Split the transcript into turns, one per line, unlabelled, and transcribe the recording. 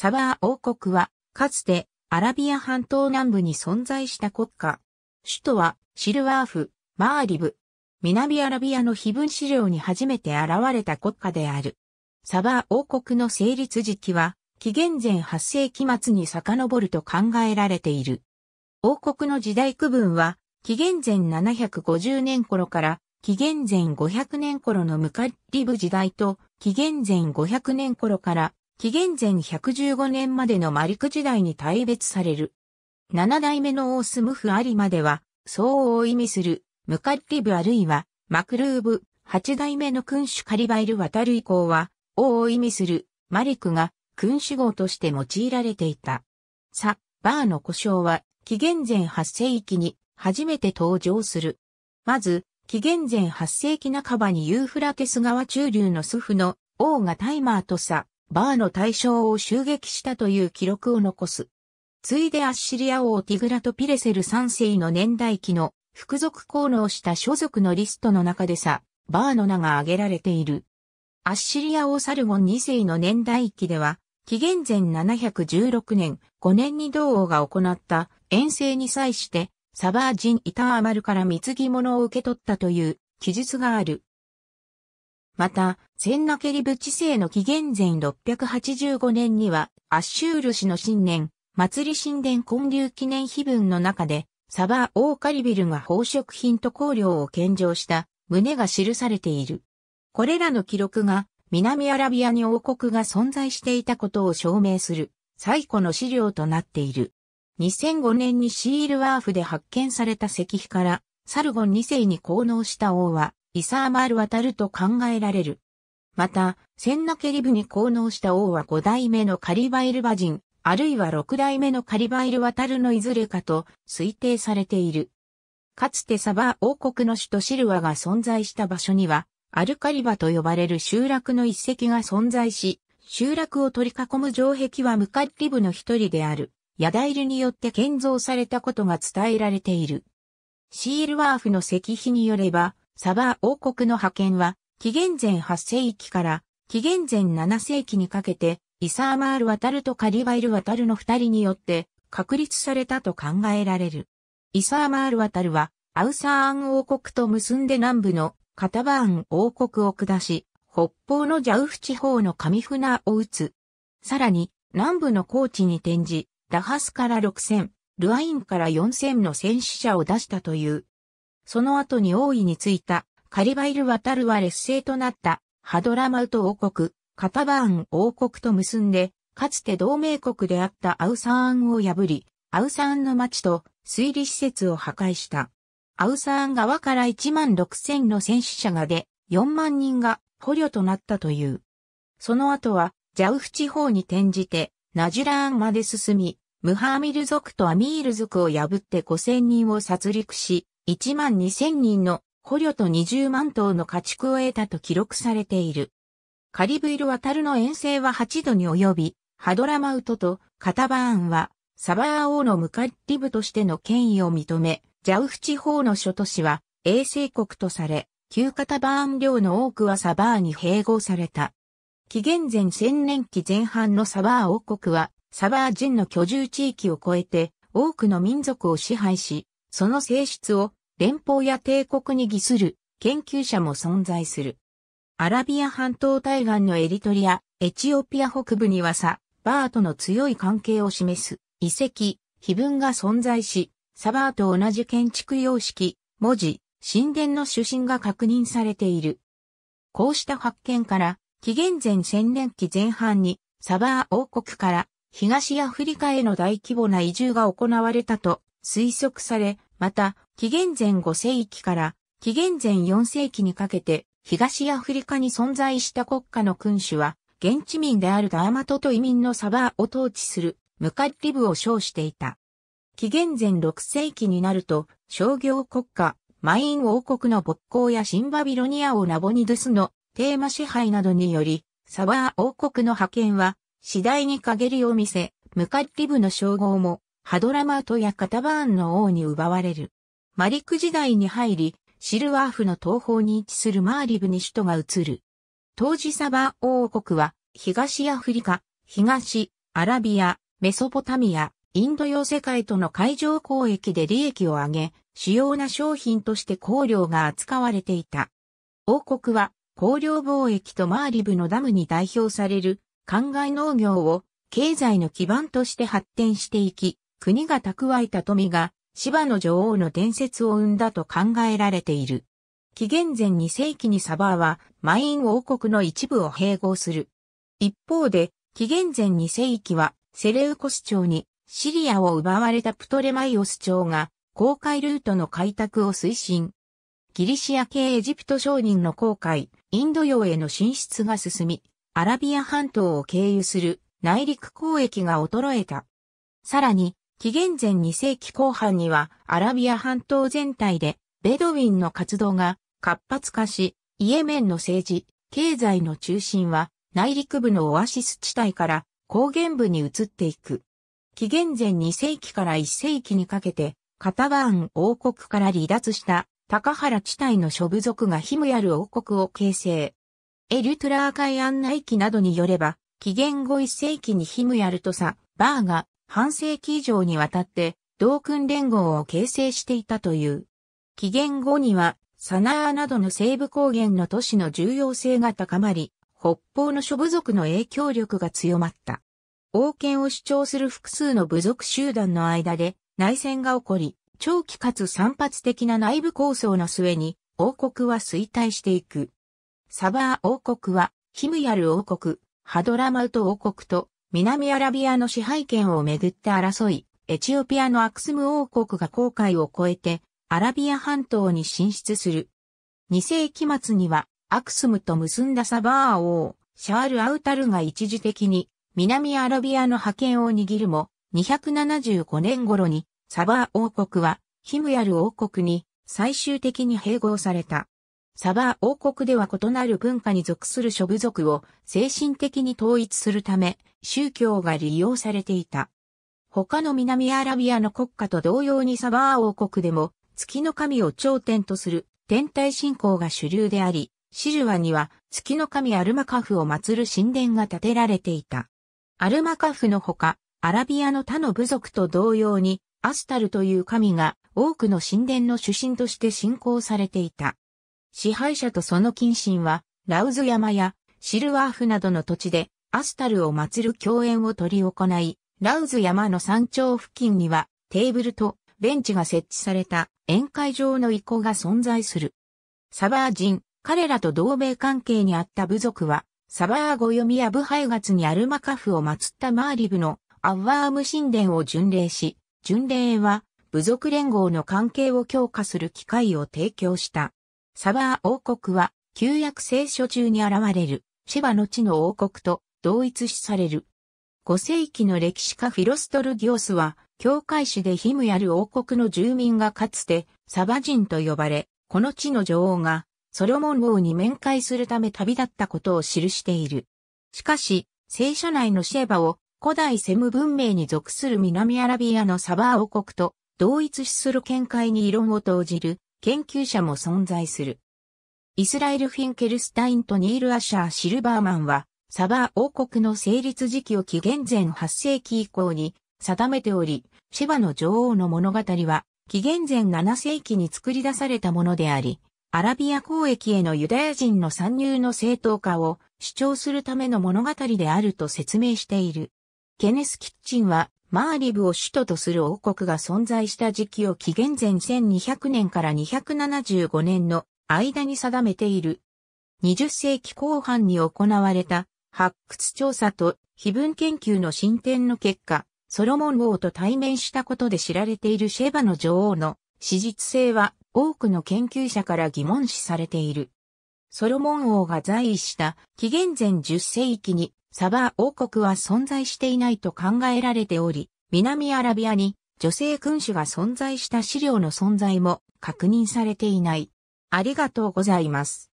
サバー王国は、かつてアラビア半島南部に存在した国家。首都はシルワーフ、マーリブ。南アラビアの非分資料に初めて現れた国家である。サバー王国の成立時期は、紀元前8世紀末に遡ると考えられている。王国の時代区分は、紀元前750年頃から紀元前500年頃のムカリブ時代と紀元前500年頃から紀元前115年までのマリク時代に大別される。七代目のオースムフアリまでは、相応を意味する、ムカッリブあるいは、マクルーブ、八代目の君主カリバイル渡る以降は、王を意味する、マリクが、君主号として用いられていた。サ、バーの故障は、紀元前8世紀に、初めて登場する。まず、紀元前8世紀半ばにユーフラテス川中流のスフの王がタイマーとさ、バーの対象を襲撃したという記録を残す。ついでアッシリア王ティグラト・ピレセル3世の年代記の服属功能した所属のリストの中でさ、バーの名が挙げられている。アッシリア王サルゴン2世の年代記では、紀元前716年5年に同王が行った遠征に際して、サバー人イターマルから貢ぎ物を受け取ったという記述がある。また、センナケリブ治世の紀元前685年には、アッシュール氏の新年、祭り神殿建立記念碑文の中で、サバー・オーカリビルが宝飾品と香料を献上した旨が記されている。これらの記録が南アラビアに王国が存在していたことを証明する最古の資料となっている。2005年にシールワーフで発見された石碑からサルゴン2世に奉納した王はイサーマール渡ると考えられる。また、センナケリブに奉納した王は5代目のカリバイルバ人、あるいは6代目のカリバイル渡るのいずれかと推定されている。かつてサバ王国の首都シルワが存在した場所には、アルカリバと呼ばれる集落の一石が存在し、集落を取り囲む城壁はムカッリブの一人である、ヤダイルによって建造されたことが伝えられている。シールワーフの石碑によれば、サバー王国の覇権は、紀元前8世紀から紀元前7世紀にかけて、イサーマール・ワタルとカリバイル・ワタルの二人によって確立されたと考えられる。イサーマール・ワタルは、アウサーン王国と結んで南部のカタバーン王国を下し、北方のジャウフ地方の上船を打つ。さらに、南部の高地に転じ、ダハスから6000、ルアインから4000の戦死者を出したというその後に王位についたカリバイル・ワタルは劣勢となったハドラマウト王国、カタバーン王国と結んで、かつて同盟国であったアウサーンを破り、アウサーンの町と水利施設を破壊した。アウサーン側から1万6千の戦死者が出、4万人が捕虜となったという。その後は、ジャウフ地方に転じて、ナジュラーンまで進み、ムハーミル族とアミール族を破って5000人を殺戮し、1万2000人の捕虜と20万頭の家畜を得たと記録されている。カリブイルワタルの遠征は8度に及び、ハドラマウトとカタバーンはサバア王のムカッリブとしての権威を認め、ジャウフ地方の諸都市は衛星国とされ、旧カタバーン領の多くはサバーに併合された。紀元前千年期前半のサバー王国は、サバー人の居住地域を超えて多くの民族を支配し、その性質を連邦や帝国に偽する研究者も存在する。アラビア半島対岸のエリトリア、エチオピア北部にはサバーとの強い関係を示す遺跡、碑文が存在し、サバーと同じ建築様式、文字、神殿の主神が確認されている。こうした発見から、紀元前千年期前半にサバー王国から東アフリカへの大規模な移住が行われたと推測され、また、紀元前5世紀から紀元前4世紀にかけて、東アフリカに存在した国家の君主は、現地民であるダーマトと移民のサバーを統治するムカッリブを称していた。紀元前6世紀になると、商業国家、マイン王国の勃興やシンバビロニアをナボニドゥスのテーマ支配などにより、サバー王国の覇権は次第に陰りを見せ、ムカッリブの称号もハドラマートやカタバーンの王に奪われる。マリク時代に入り、シルワーフの東方に位置するマーリブに首都が移る。当時サバ王国は、東アフリカ、東、アラビア、メソポタミア、インド洋世界との海上交易で利益を上げ、主要な商品として香料が扱われていた。王国は、香料貿易とマーリブのダムに代表される、灌漑農業を経済の基盤として発展していき、国が蓄えた富が、芝の女王の伝説を生んだと考えられている。紀元前2世紀にサバーは、マイン王国の一部を併合する。一方で、紀元前2世紀は、セレウコス朝に、シリアを奪われたプトレマイオス朝が、航海ルートの開拓を推進。ギリシア系エジプト商人の航海、インド洋への進出が進み、アラビア半島を経由する内陸交易が衰えた。さらに、紀元前2世紀後半にはアラビア半島全体でベドウィンの活動が活発化し、イエメンの政治、経済の中心は内陸部のオアシス地帯から高原部に移っていく。紀元前2世紀から1世紀にかけてカタバーン王国から離脱した高原地帯の諸部族がヒムヤル王国を形成。エルトゥラー海案内記などによれば、紀元後1世紀にヒムヤルとサ、バーが半世紀以上にわたって、同訓連合を形成していたという。紀元後には、サナーなどの西部高原の都市の重要性が高まり、北方の諸部族の影響力が強まった。王権を主張する複数の部族集団の間で内戦が起こり、長期かつ散発的な内部抗争の末に、王国は衰退していく。サバー王国は、ヒムヤル王国、ハドラマウト王国と南アラビアの支配権をめぐって争い、エチオピアのアクスム王国が航海を越えて、アラビア半島に進出する。2世紀末には、アクスムと結んだサバー王、シャール・アウタルが一時的に、南アラビアの覇権を握るも、275年頃に、サバー王国は、ヒムヤル王国に、最終的に併合された。サバー王国では異なる文化に属する諸部族を精神的に統一するため、宗教が利用されていた。他の南アラビアの国家と同様にサバー王国でも、月の神を頂点とする天体信仰が主流であり、シルワには月の神アルマカフを祀る神殿が建てられていた。アルマカフのほか、アラビアの他の部族と同様に、アスタルという神が多くの神殿の主神として信仰されていた。支配者とその近親は、ラウズ山やシルワーフなどの土地で、アスタルを祀る共演を取り行い、ラウズ山の山頂付近には、テーブルとベンチが設置された宴会場の遺構が存在する。サバー人、彼らと同盟関係にあった部族は、サバーゴヨミやブハイガツにアルマカフを祀ったマーリブのアッワーム神殿を巡礼し、巡礼は部族連合の関係を強化する機会を提供した。サバー王国は、旧約聖書中に現れる、シェバの地の王国と同一視される。5世紀の歴史家フィロストルギオスは、教会史でヒムやる王国の住民がかつて、サバ人と呼ばれ、この地の女王が、ソロモン王に面会するため旅立ったことを記している。しかし、聖書内のシェバを古代セム文明に属する南アラビアのサバー王国と同一視する見解に異論を投じる研究者も存在する。イスラエル・フィンケルスタインとニール・アシャー・シルバーマンは、サバー王国の成立時期を紀元前8世紀以降に定めており、シェバの女王の物語は、紀元前7世紀に作り出されたものであり、アラビア交易へのユダヤ人の参入の正当化を主張するための物語であると説明している。ケネスキッチンは、マーリブを首都とする王国が存在した時期を紀元前1200年から275年の間に定めている。20世紀後半に行われた発掘調査と非文研究の進展の結果、ソロモン王と対面したことで知られているシェバの女王の史実性は多くの研究者から疑問視されている。ソロモン王が在位した紀元前10世紀にサバー王国は存在していないと考えられており、南アラビアに女性君主が存在した資料の存在も確認されていない。ありがとうございます。